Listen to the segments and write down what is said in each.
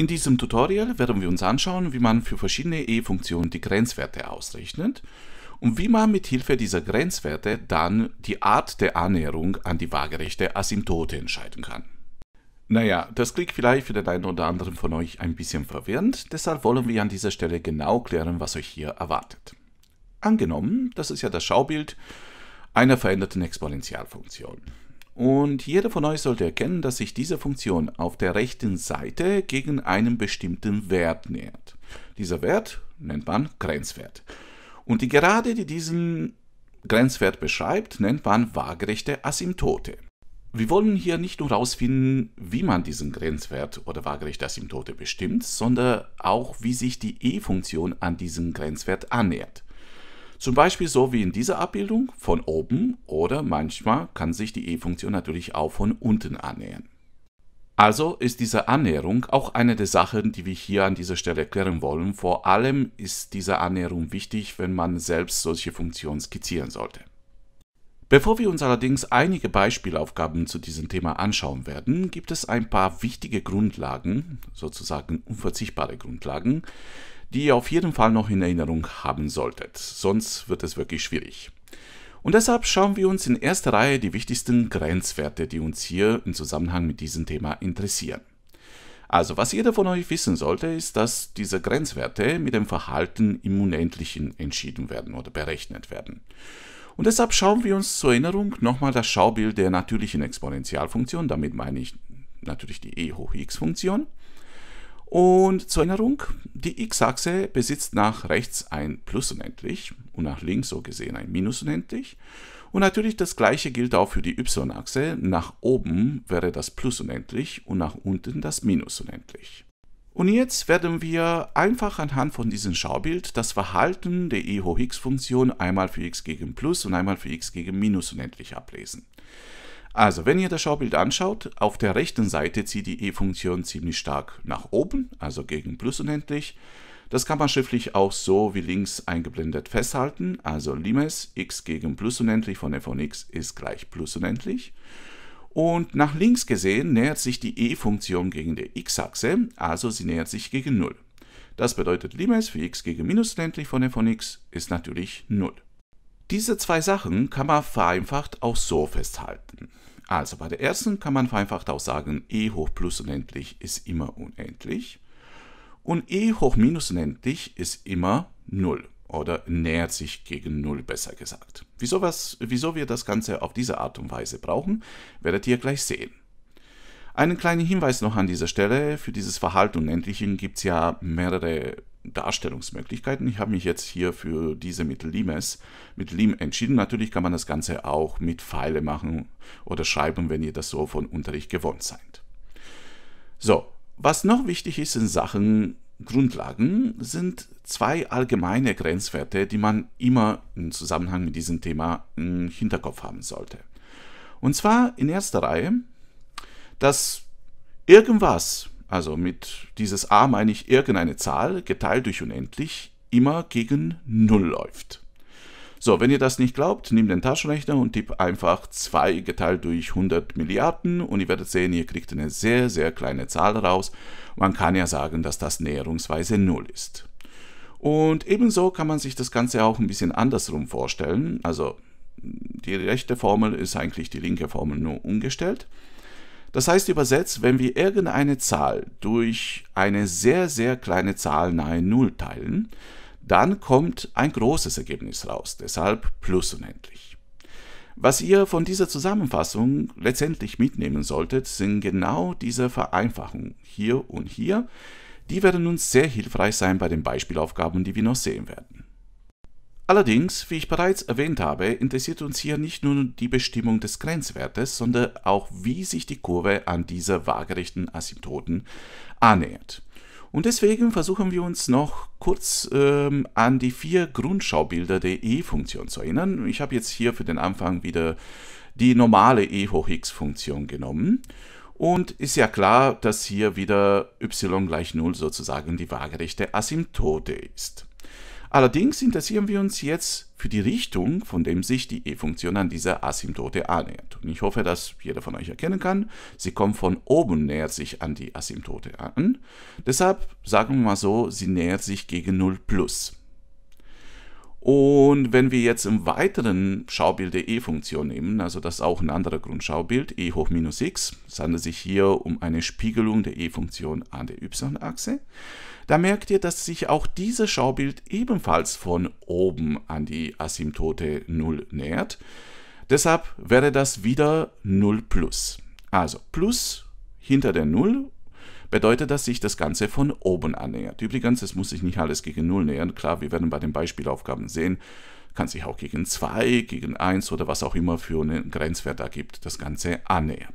In diesem Tutorial werden wir uns anschauen, wie man für verschiedene E-Funktionen die Grenzwerte ausrechnet und wie man mit Hilfe dieser Grenzwerte dann die Art der Annäherung an die waagerechte Asymptote entscheiden kann. Naja, das klingt vielleicht für den einen oder anderen von euch ein bisschen verwirrend, deshalb wollen wir an dieser Stelle genau klären, was euch hier erwartet. Angenommen, das ist ja das Schaubild einer veränderten Exponentialfunktion. Und jeder von euch sollte erkennen, dass sich diese Funktion auf der rechten Seite gegen einen bestimmten Wert nähert. Dieser Wert nennt man Grenzwert. Und die Gerade, die diesen Grenzwert beschreibt, nennt man waagerechte Asymptote. Wir wollen hier nicht nur herausfinden, wie man diesen Grenzwert oder waagerechte Asymptote bestimmt, sondern auch, wie sich die E-Funktion an diesen Grenzwert annähert. Zum Beispiel so wie in dieser Abbildung von oben oder manchmal kann sich die E-Funktion natürlich auch von unten annähern. Also ist diese Annäherung auch eine der Sachen, die wir hier an dieser Stelle erklären wollen. Vor allem ist diese Annäherung wichtig, wenn man selbst solche Funktionen skizzieren sollte. Bevor wir uns allerdings einige Beispielaufgaben zu diesem Thema anschauen werden, gibt es ein paar wichtige Grundlagen, sozusagen unverzichtbare Grundlagen, die ihr auf jeden Fall noch in Erinnerung haben solltet, sonst wird es wirklich schwierig. Und deshalb schauen wir uns in erster Reihe die wichtigsten Grenzwerte, die uns hier im Zusammenhang mit diesem Thema interessieren. Also, was jeder von euch wissen sollte, ist, dass diese Grenzwerte mit dem Verhalten im Unendlichen entschieden werden oder berechnet werden. Und deshalb schauen wir uns zur Erinnerung nochmal das Schaubild der natürlichen Exponentialfunktion, damit meine ich natürlich die e hoch x Funktion, und zur Erinnerung, die x-Achse besitzt nach rechts ein Plus unendlich und nach links so gesehen ein Minus unendlich. Und natürlich das gleiche gilt auch für die y-Achse. Nach oben wäre das Plus unendlich und nach unten das Minus unendlich. Und jetzt werden wir einfach anhand von diesem Schaubild das Verhalten der e hoch x-Funktion einmal für x gegen Plus und einmal für x gegen Minus unendlich ablesen. Also, wenn ihr das Schaubild anschaut, auf der rechten Seite zieht die E-Funktion ziemlich stark nach oben, also gegen Plus unendlich. Das kann man schriftlich auch so wie links eingeblendet festhalten, also Limes x gegen Plus unendlich von f von x ist gleich Plus unendlich. Und nach links gesehen nähert sich die E-Funktion gegen die x-Achse, also sie nähert sich gegen 0. Das bedeutet Limes für x gegen Minus unendlich von f von x ist natürlich 0. Diese zwei Sachen kann man vereinfacht auch so festhalten. Also bei der ersten kann man vereinfacht auch sagen, e hoch plus unendlich ist immer unendlich und e hoch minus unendlich ist immer 0 oder nähert sich gegen 0 besser gesagt. Wieso, was, wieso wir das Ganze auf diese Art und Weise brauchen, werdet ihr gleich sehen. Einen kleinen Hinweis noch an dieser Stelle, für dieses Verhalten Unendlichen gibt es ja mehrere Darstellungsmöglichkeiten. Ich habe mich jetzt hier für diese mit Limes, mit Lim entschieden. Natürlich kann man das Ganze auch mit Pfeile machen oder schreiben, wenn ihr das so von Unterricht gewohnt seid. So, was noch wichtig ist in Sachen Grundlagen sind zwei allgemeine Grenzwerte, die man immer im Zusammenhang mit diesem Thema im Hinterkopf haben sollte. Und zwar in erster Reihe, dass irgendwas also mit dieses a meine ich irgendeine Zahl geteilt durch unendlich, immer gegen 0 läuft. So, wenn ihr das nicht glaubt, nehmt den Taschenrechner und tippt einfach 2 geteilt durch 100 Milliarden und ihr werdet sehen, ihr kriegt eine sehr, sehr kleine Zahl raus. Man kann ja sagen, dass das näherungsweise 0 ist. Und ebenso kann man sich das Ganze auch ein bisschen andersrum vorstellen. Also die rechte Formel ist eigentlich die linke Formel nur umgestellt. Das heißt übersetzt, wenn wir irgendeine Zahl durch eine sehr, sehr kleine Zahl nahe Null teilen, dann kommt ein großes Ergebnis raus, deshalb plus unendlich. Was ihr von dieser Zusammenfassung letztendlich mitnehmen solltet, sind genau diese Vereinfachungen hier und hier. Die werden uns sehr hilfreich sein bei den Beispielaufgaben, die wir noch sehen werden. Allerdings, wie ich bereits erwähnt habe, interessiert uns hier nicht nur die Bestimmung des Grenzwertes, sondern auch, wie sich die Kurve an dieser waagerechten Asymptoten annähert. Und deswegen versuchen wir uns noch kurz ähm, an die vier Grundschaubilder der E-Funktion zu erinnern. Ich habe jetzt hier für den Anfang wieder die normale E hoch x-Funktion genommen. Und ist ja klar, dass hier wieder y gleich 0 sozusagen die waagerechte Asymptote ist. Allerdings interessieren wir uns jetzt für die Richtung, von dem sich die E-Funktion an dieser Asymptote annähert. Und ich hoffe, dass jeder von euch erkennen kann, sie kommt von oben, nähert sich an die Asymptote an. Deshalb sagen wir mal so, sie nähert sich gegen 0 plus. Und wenn wir jetzt im weiteren Schaubild der E-Funktion nehmen, also das ist auch ein anderer Grundschaubild, e hoch minus x, es handelt sich hier um eine Spiegelung der E-Funktion an der y-Achse da merkt ihr, dass sich auch dieses Schaubild ebenfalls von oben an die Asymptote 0 nähert. Deshalb wäre das wieder 0 plus. Also plus hinter der 0 bedeutet, dass sich das Ganze von oben annähert. Übrigens, es muss sich nicht alles gegen 0 nähern. Klar, wir werden bei den Beispielaufgaben sehen, kann sich auch gegen 2, gegen 1 oder was auch immer für einen Grenzwert da gibt, das Ganze annähern.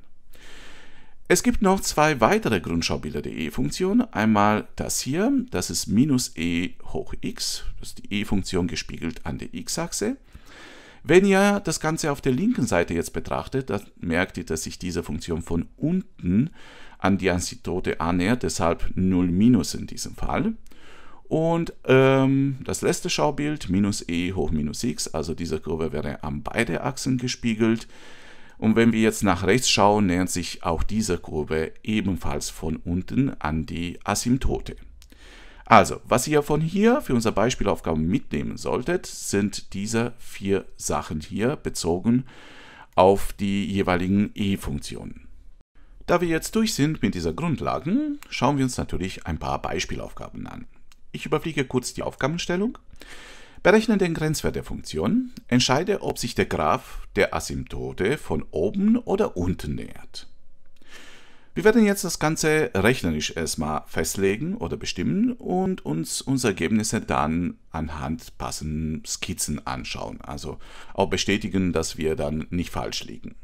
Es gibt noch zwei weitere Grundschaubilder.de-Funktionen. Einmal das hier, das ist minus e hoch x, das ist die e-Funktion gespiegelt an der x-Achse. Wenn ihr das Ganze auf der linken Seite jetzt betrachtet, dann merkt ihr, dass sich diese Funktion von unten an die Antitote annähert, deshalb 0 minus in diesem Fall. Und ähm, das letzte Schaubild, minus e hoch minus x, also diese Kurve wäre an beide Achsen gespiegelt, und wenn wir jetzt nach rechts schauen, nähert sich auch diese Kurve ebenfalls von unten an die Asymptote. Also, was ihr von hier für unsere Beispielaufgaben mitnehmen solltet, sind diese vier Sachen hier bezogen auf die jeweiligen E-Funktionen. Da wir jetzt durch sind mit dieser Grundlagen, schauen wir uns natürlich ein paar Beispielaufgaben an. Ich überfliege kurz die Aufgabenstellung. Berechne den Grenzwert der Funktion, entscheide, ob sich der Graph der Asymptote von oben oder unten nähert. Wir werden jetzt das Ganze rechnerisch erstmal festlegen oder bestimmen und uns unsere Ergebnisse dann anhand passenden Skizzen anschauen. Also auch bestätigen, dass wir dann nicht falsch liegen.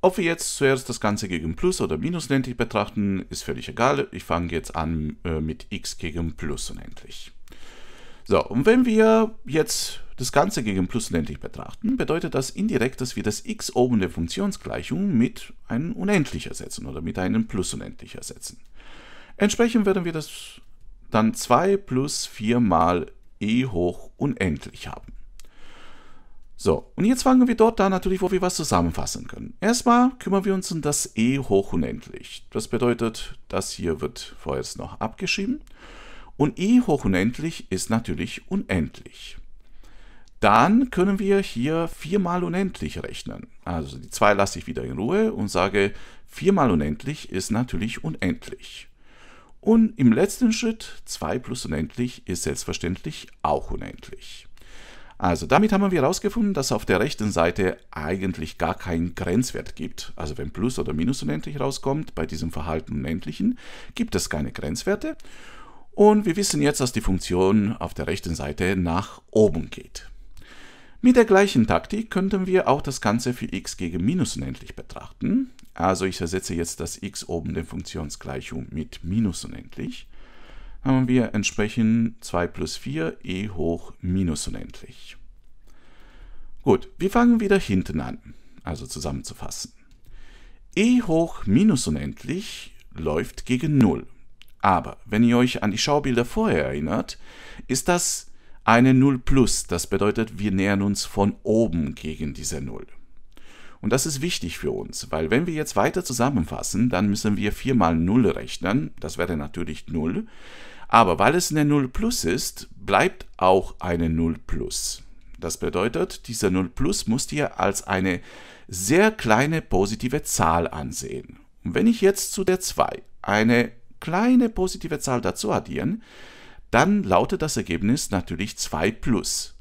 Ob wir jetzt zuerst das Ganze gegen Plus oder Minus unendlich betrachten, ist völlig egal. Ich fange jetzt an äh, mit x gegen Plus unendlich. So, und wenn wir jetzt das Ganze gegen Plus unendlich betrachten, bedeutet das indirekt, dass wir das x oben der Funktionsgleichung mit einem unendlich ersetzen oder mit einem Plus unendlich ersetzen. Entsprechend werden wir das dann 2 plus 4 mal e hoch unendlich haben. So, und jetzt fangen wir dort an, natürlich, wo wir was zusammenfassen können. Erstmal kümmern wir uns um das e hoch unendlich. Das bedeutet, das hier wird vorerst noch abgeschrieben und e hoch unendlich ist natürlich unendlich. Dann können wir hier 4 mal unendlich rechnen. Also die 2 lasse ich wieder in Ruhe und sage 4 mal unendlich ist natürlich unendlich. Und im letzten Schritt 2 plus unendlich ist selbstverständlich auch unendlich. Also damit haben wir herausgefunden, dass auf der rechten Seite eigentlich gar keinen Grenzwert gibt. Also wenn plus oder minus unendlich rauskommt, bei diesem Verhalten unendlichen, gibt es keine Grenzwerte. Und wir wissen jetzt, dass die Funktion auf der rechten Seite nach oben geht. Mit der gleichen Taktik könnten wir auch das Ganze für x gegen minus unendlich betrachten. Also ich ersetze jetzt das x oben der Funktionsgleichung mit minus unendlich. Haben wir entsprechend 2 plus 4 e hoch minus unendlich. Gut, wir fangen wieder hinten an, also zusammenzufassen. e hoch minus unendlich läuft gegen 0. Aber wenn ihr euch an die Schaubilder vorher erinnert, ist das eine 0 plus. Das bedeutet, wir nähern uns von oben gegen diese 0. Und das ist wichtig für uns, weil wenn wir jetzt weiter zusammenfassen, dann müssen wir 4 mal 0 rechnen. Das wäre natürlich 0. Aber weil es eine 0 plus ist, bleibt auch eine 0 plus. Das bedeutet, dieser 0 plus musst ihr als eine sehr kleine positive Zahl ansehen. Und wenn ich jetzt zu der 2 eine kleine positive Zahl dazu addieren, dann lautet das Ergebnis natürlich 2 plus.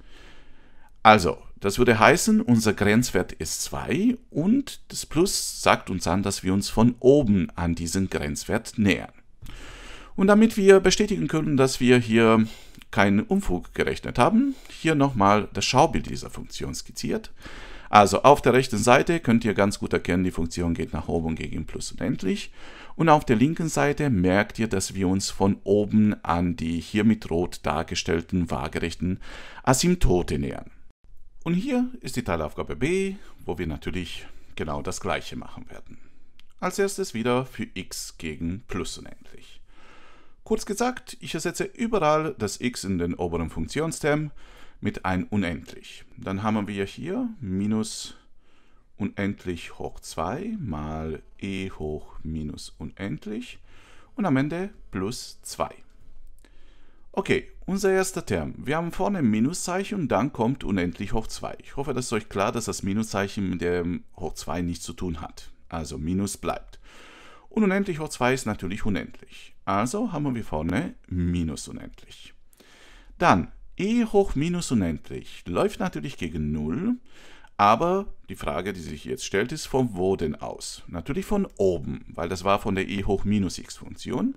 Also, das würde heißen, unser Grenzwert ist 2 und das Plus sagt uns an, dass wir uns von oben an diesen Grenzwert nähern. Und damit wir bestätigen können, dass wir hier keinen Umfug gerechnet haben, hier nochmal das Schaubild dieser Funktion skizziert. Also auf der rechten Seite könnt ihr ganz gut erkennen, die Funktion geht nach oben gegen Plus unendlich. Und auf der linken Seite merkt ihr, dass wir uns von oben an die hier mit rot dargestellten waagerechten Asymptote nähern. Und hier ist die Teilaufgabe B, wo wir natürlich genau das gleiche machen werden. Als erstes wieder für x gegen Plus unendlich. Kurz gesagt, ich ersetze überall das x in den oberen Funktionsterm, mit ein unendlich. Dann haben wir hier minus unendlich hoch 2 mal e hoch minus unendlich und am Ende plus 2. Okay, unser erster Term. Wir haben vorne ein Minuszeichen und dann kommt unendlich hoch 2. Ich hoffe, das ist euch klar, dass das Minuszeichen mit dem hoch 2 nichts zu tun hat. Also Minus bleibt. Und unendlich hoch 2 ist natürlich unendlich. Also haben wir vorne Minus unendlich. Dann e hoch minus unendlich läuft natürlich gegen 0, aber die Frage, die sich jetzt stellt, ist von wo denn aus? Natürlich von oben, weil das war von der e hoch minus x Funktion.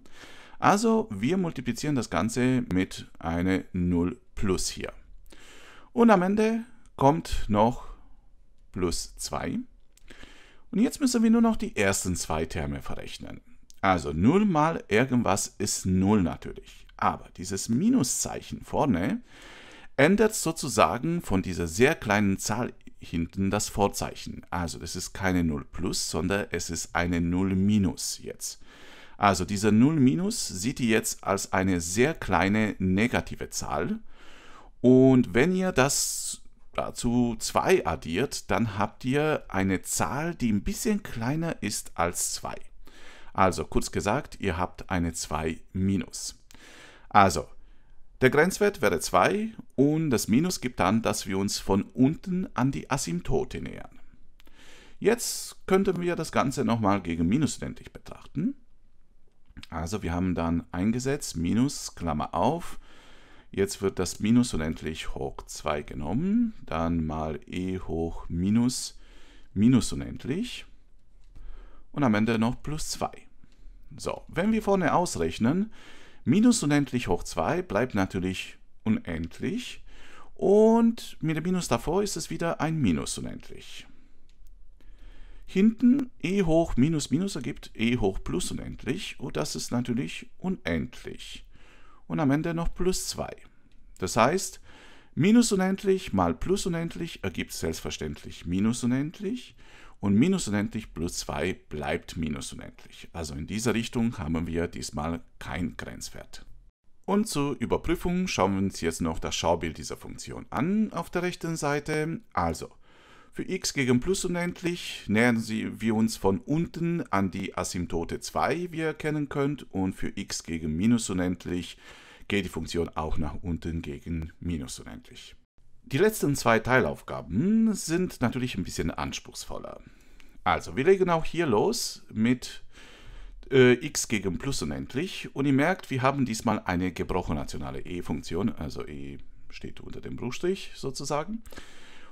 Also wir multiplizieren das Ganze mit eine 0 plus hier. Und am Ende kommt noch plus 2. Und jetzt müssen wir nur noch die ersten zwei Terme verrechnen. Also 0 mal irgendwas ist 0 natürlich. Aber dieses Minuszeichen vorne ändert sozusagen von dieser sehr kleinen Zahl hinten das Vorzeichen. Also das ist keine 0 plus, sondern es ist eine 0 minus jetzt. Also dieser 0 minus sieht ihr jetzt als eine sehr kleine negative Zahl. Und wenn ihr das dazu 2 addiert, dann habt ihr eine Zahl, die ein bisschen kleiner ist als 2. Also kurz gesagt, ihr habt eine 2 minus. Also, der Grenzwert wäre 2 und das Minus gibt an, dass wir uns von unten an die Asymptote nähern. Jetzt könnten wir das Ganze nochmal gegen Minus identisch betrachten. Also wir haben dann eingesetzt, Minus, Klammer auf, Jetzt wird das Minus unendlich hoch 2 genommen, dann mal e hoch Minus, Minus unendlich und am Ende noch plus 2. So, wenn wir vorne ausrechnen, minus unendlich hoch 2 bleibt natürlich unendlich und mit dem Minus davor ist es wieder ein Minus unendlich. Hinten e hoch minus minus ergibt e hoch plus unendlich und das ist natürlich unendlich. Und am Ende noch plus 2. Das heißt, minus unendlich mal plus unendlich ergibt selbstverständlich minus unendlich und minus unendlich plus 2 bleibt minus unendlich. Also in dieser Richtung haben wir diesmal kein Grenzwert. Und zur Überprüfung schauen wir uns jetzt noch das Schaubild dieser Funktion an auf der rechten Seite. Also, für x gegen plus unendlich nähern wir uns von unten an die Asymptote 2, wie ihr erkennen könnt, und für x gegen minus unendlich geht die Funktion auch nach unten gegen minus unendlich. Die letzten zwei Teilaufgaben sind natürlich ein bisschen anspruchsvoller. Also, wir legen auch hier los mit äh, x gegen plus unendlich. Und ihr merkt, wir haben diesmal eine gebrochen nationale e-Funktion, also e steht unter dem Bruchstrich sozusagen.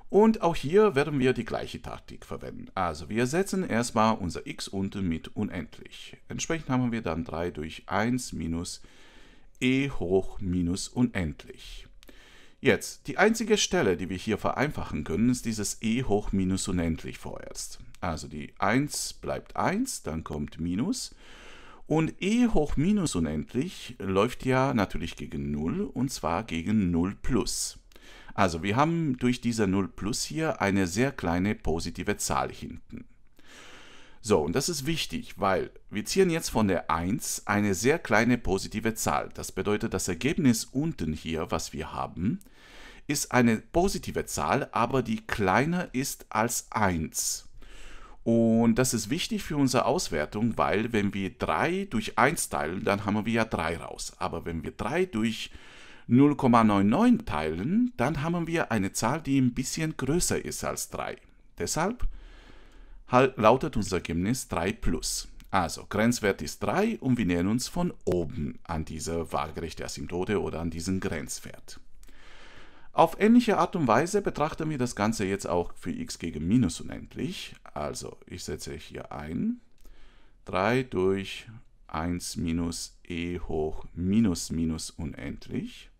Und auch hier werden wir die gleiche Taktik verwenden. Also wir setzen erstmal unser x unten mit unendlich. Entsprechend haben wir dann 3 durch 1 minus e hoch minus unendlich. Jetzt, die einzige Stelle, die wir hier vereinfachen können, ist dieses e hoch minus unendlich vorerst. Also die 1 bleibt 1, dann kommt minus. Und e hoch minus unendlich läuft ja natürlich gegen 0 und zwar gegen 0 plus. Also wir haben durch dieser 0 plus hier eine sehr kleine positive Zahl hinten. So, und das ist wichtig, weil wir ziehen jetzt von der 1 eine sehr kleine positive Zahl. Das bedeutet, das Ergebnis unten hier, was wir haben, ist eine positive Zahl, aber die kleiner ist als 1. Und das ist wichtig für unsere Auswertung, weil wenn wir 3 durch 1 teilen, dann haben wir ja 3 raus. Aber wenn wir 3 durch 0,99 teilen, dann haben wir eine Zahl, die ein bisschen größer ist als 3. Deshalb lautet unser Ergebnis 3 plus. Also Grenzwert ist 3 und wir nähern uns von oben an diese waagerechte Asymptote oder an diesen Grenzwert. Auf ähnliche Art und Weise betrachten wir das Ganze jetzt auch für x gegen minus unendlich. Also ich setze hier ein 3 durch 1 minus e hoch minus minus unendlich.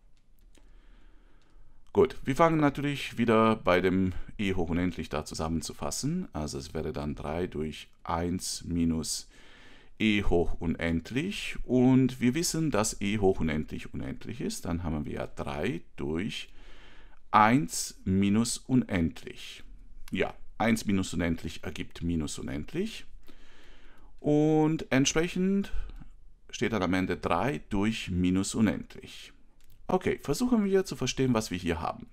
Gut, wir fangen natürlich wieder bei dem e hoch unendlich da zusammenzufassen. Also es wäre dann 3 durch 1 minus e hoch unendlich. Und wir wissen, dass e hoch unendlich unendlich ist. Dann haben wir ja 3 durch 1 minus unendlich. Ja, 1 minus unendlich ergibt minus unendlich. Und entsprechend steht dann am Ende 3 durch minus unendlich. Okay, versuchen wir zu verstehen, was wir hier haben.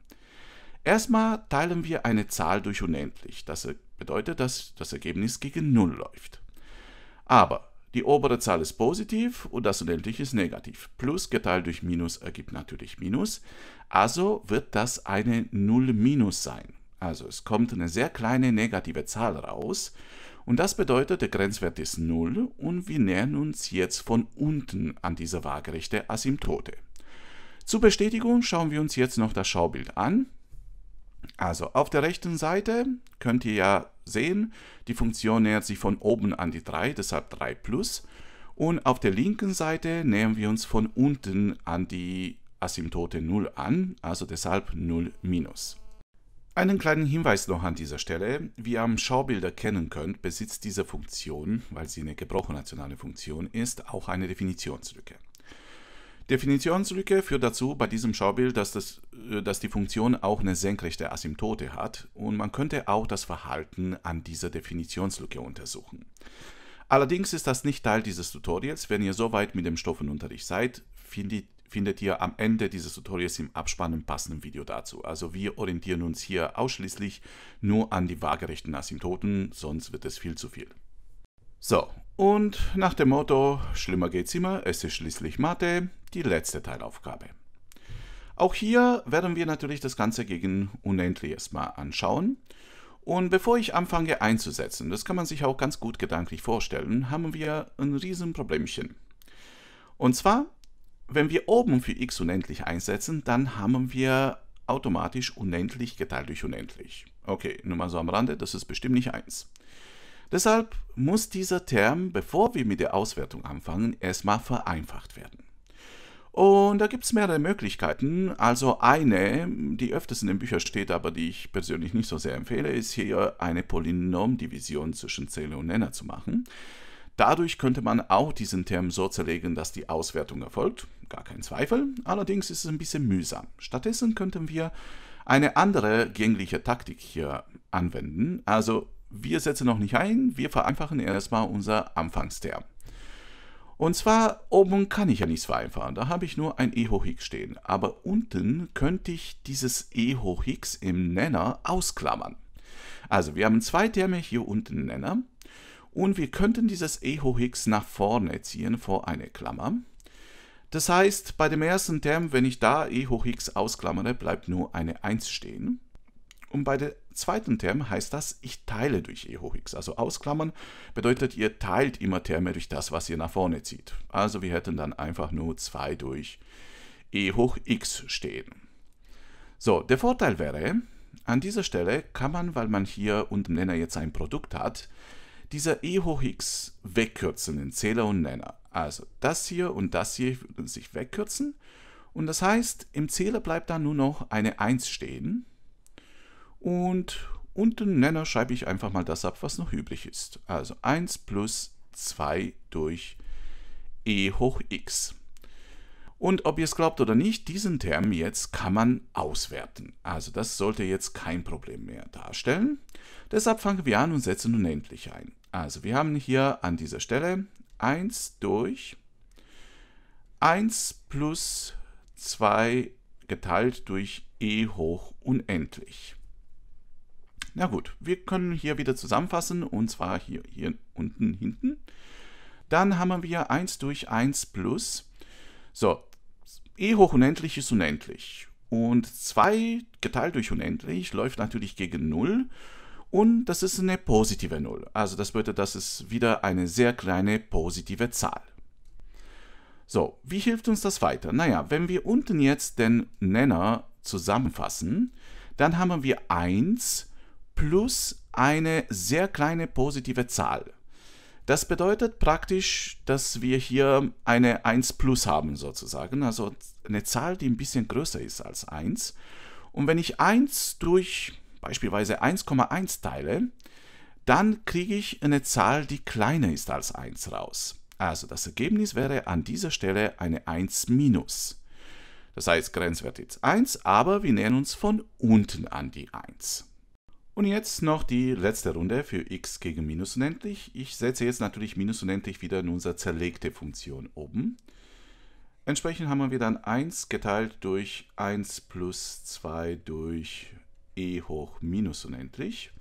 Erstmal teilen wir eine Zahl durch unendlich. Das bedeutet, dass das Ergebnis gegen 0 läuft. Aber die obere Zahl ist positiv und das Unendliche ist negativ. Plus geteilt durch Minus ergibt natürlich Minus. Also wird das eine 0 Minus sein. Also es kommt eine sehr kleine negative Zahl raus. Und das bedeutet, der Grenzwert ist 0 und wir nähern uns jetzt von unten an diese Waagerechte Asymptote. Zur Bestätigung schauen wir uns jetzt noch das Schaubild an. Also auf der rechten Seite könnt ihr ja sehen, die Funktion nähert sich von oben an die 3, deshalb 3 plus. Und auf der linken Seite nähern wir uns von unten an die Asymptote 0 an, also deshalb 0 minus. Einen kleinen Hinweis noch an dieser Stelle. Wie ihr am Schaubild erkennen könnt, besitzt diese Funktion, weil sie eine gebrochen-nationale Funktion ist, auch eine Definitionslücke. Definitionslücke führt dazu bei diesem Schaubild, dass, das, äh, dass die Funktion auch eine senkrechte Asymptote hat und man könnte auch das Verhalten an dieser Definitionslücke untersuchen. Allerdings ist das nicht Teil dieses Tutorials. Wenn ihr soweit mit dem Stoffenunterricht seid, findet, findet ihr am Ende dieses Tutorials im Abspann ein passendes Video dazu. Also wir orientieren uns hier ausschließlich nur an die waagerechten Asymptoten, sonst wird es viel zu viel. So, und nach dem Motto, schlimmer geht's immer, es ist schließlich Mathe, die letzte Teilaufgabe. Auch hier werden wir natürlich das Ganze gegen unendlich erstmal anschauen. Und bevor ich anfange einzusetzen, das kann man sich auch ganz gut gedanklich vorstellen, haben wir ein Riesenproblemchen. Und zwar, wenn wir oben für x unendlich einsetzen, dann haben wir automatisch unendlich geteilt durch unendlich. Okay, nur mal so am Rande, das ist bestimmt nicht 1. Deshalb muss dieser Term, bevor wir mit der Auswertung anfangen, erstmal vereinfacht werden. Und da gibt es mehrere Möglichkeiten. Also eine, die öfters in den Büchern steht, aber die ich persönlich nicht so sehr empfehle, ist hier eine Polynomdivision zwischen Zähler und Nenner zu machen. Dadurch könnte man auch diesen Term so zerlegen, dass die Auswertung erfolgt. Gar kein Zweifel. Allerdings ist es ein bisschen mühsam. Stattdessen könnten wir eine andere gängliche Taktik hier anwenden. Also wir setzen noch nicht ein, wir vereinfachen erstmal unser Anfangsterm. Und zwar oben kann ich ja nichts vereinfachen, da habe ich nur ein e hoch x stehen. Aber unten könnte ich dieses e hoch x im Nenner ausklammern. Also wir haben zwei Terme hier unten im Nenner und wir könnten dieses e hoch x nach vorne ziehen vor eine Klammer. Das heißt, bei dem ersten Term, wenn ich da e hoch x ausklammere, bleibt nur eine 1 stehen. Und bei der zweiten Term heißt das, ich teile durch e hoch x. Also ausklammern bedeutet, ihr teilt immer Terme durch das, was ihr nach vorne zieht. Also wir hätten dann einfach nur 2 durch e hoch x stehen. So, der Vorteil wäre, an dieser Stelle kann man, weil man hier unter dem Nenner jetzt ein Produkt hat, dieser e hoch x wegkürzen, in Zähler und Nenner. Also das hier und das hier würden sich wegkürzen. Und das heißt, im Zähler bleibt dann nur noch eine 1 stehen und unten Nenner schreibe ich einfach mal das ab, was noch üblich ist. Also 1 plus 2 durch e hoch x. Und ob ihr es glaubt oder nicht, diesen Term jetzt kann man auswerten. Also das sollte jetzt kein Problem mehr darstellen. Deshalb fangen wir an und setzen unendlich ein. Also wir haben hier an dieser Stelle 1 durch 1 plus 2 geteilt durch e hoch unendlich. Na gut, wir können hier wieder zusammenfassen und zwar hier, hier unten hinten. Dann haben wir 1 durch 1 plus. So, e hoch unendlich ist unendlich. Und 2 geteilt durch unendlich läuft natürlich gegen 0. Und das ist eine positive 0. Also das bedeutet, das ist wieder eine sehr kleine positive Zahl. So, wie hilft uns das weiter? Naja, wenn wir unten jetzt den Nenner zusammenfassen, dann haben wir 1 plus eine sehr kleine positive Zahl. Das bedeutet praktisch, dass wir hier eine 1 plus haben sozusagen, also eine Zahl, die ein bisschen größer ist als 1. Und wenn ich 1 durch beispielsweise 1,1 teile, dann kriege ich eine Zahl, die kleiner ist als 1 raus. Also das Ergebnis wäre an dieser Stelle eine 1 minus. Das heißt, Grenzwert ist 1, aber wir nähern uns von unten an die 1. Und jetzt noch die letzte Runde für x gegen minus unendlich. Ich setze jetzt natürlich minus unendlich wieder in unsere zerlegte Funktion oben. Entsprechend haben wir dann 1 geteilt durch 1 plus 2 durch e hoch minus unendlich.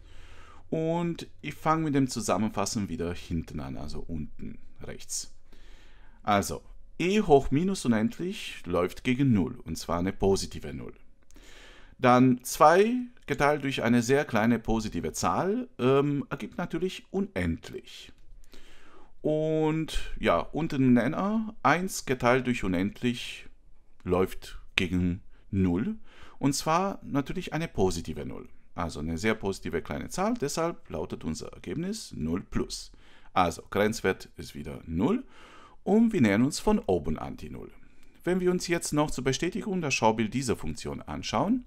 Und ich fange mit dem Zusammenfassen wieder hinten an, also unten rechts. Also, e hoch minus unendlich läuft gegen 0, und zwar eine positive 0. Dann 2 geteilt durch eine sehr kleine positive Zahl ähm, ergibt natürlich unendlich. Und ja, unten Nenner 1 geteilt durch unendlich läuft gegen 0. Und zwar natürlich eine positive 0. Also eine sehr positive kleine Zahl. Deshalb lautet unser Ergebnis 0 plus. Also Grenzwert ist wieder 0. Und wir nähern uns von oben an die 0 wenn wir uns jetzt noch zur Bestätigung das Schaubild dieser Funktion anschauen.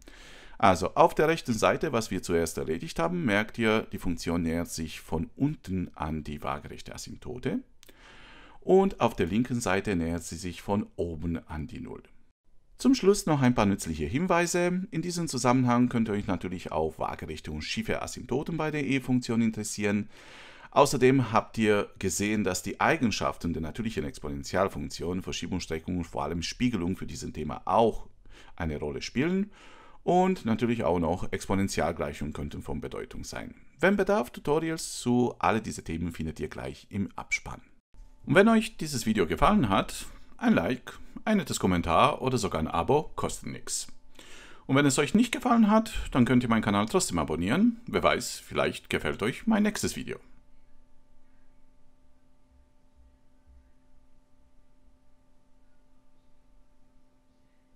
Also auf der rechten Seite, was wir zuerst erledigt haben, merkt ihr, die Funktion nähert sich von unten an die waagerechte Asymptote und auf der linken Seite nähert sie sich von oben an die Null. Zum Schluss noch ein paar nützliche Hinweise. In diesem Zusammenhang könnt ihr euch natürlich auch waagerechte und schiefe Asymptoten bei der E-Funktion interessieren. Außerdem habt ihr gesehen, dass die Eigenschaften der natürlichen Exponentialfunktion, Verschiebungsstreckung und vor allem Spiegelung für dieses Thema auch eine Rolle spielen. Und natürlich auch noch Exponentialgleichungen könnten von Bedeutung sein. Wenn Bedarf, Tutorials zu alle diese Themen findet ihr gleich im Abspann. Und wenn euch dieses Video gefallen hat, ein Like, ein nettes Kommentar oder sogar ein Abo kostet nichts. Und wenn es euch nicht gefallen hat, dann könnt ihr meinen Kanal trotzdem abonnieren. Wer weiß, vielleicht gefällt euch mein nächstes Video.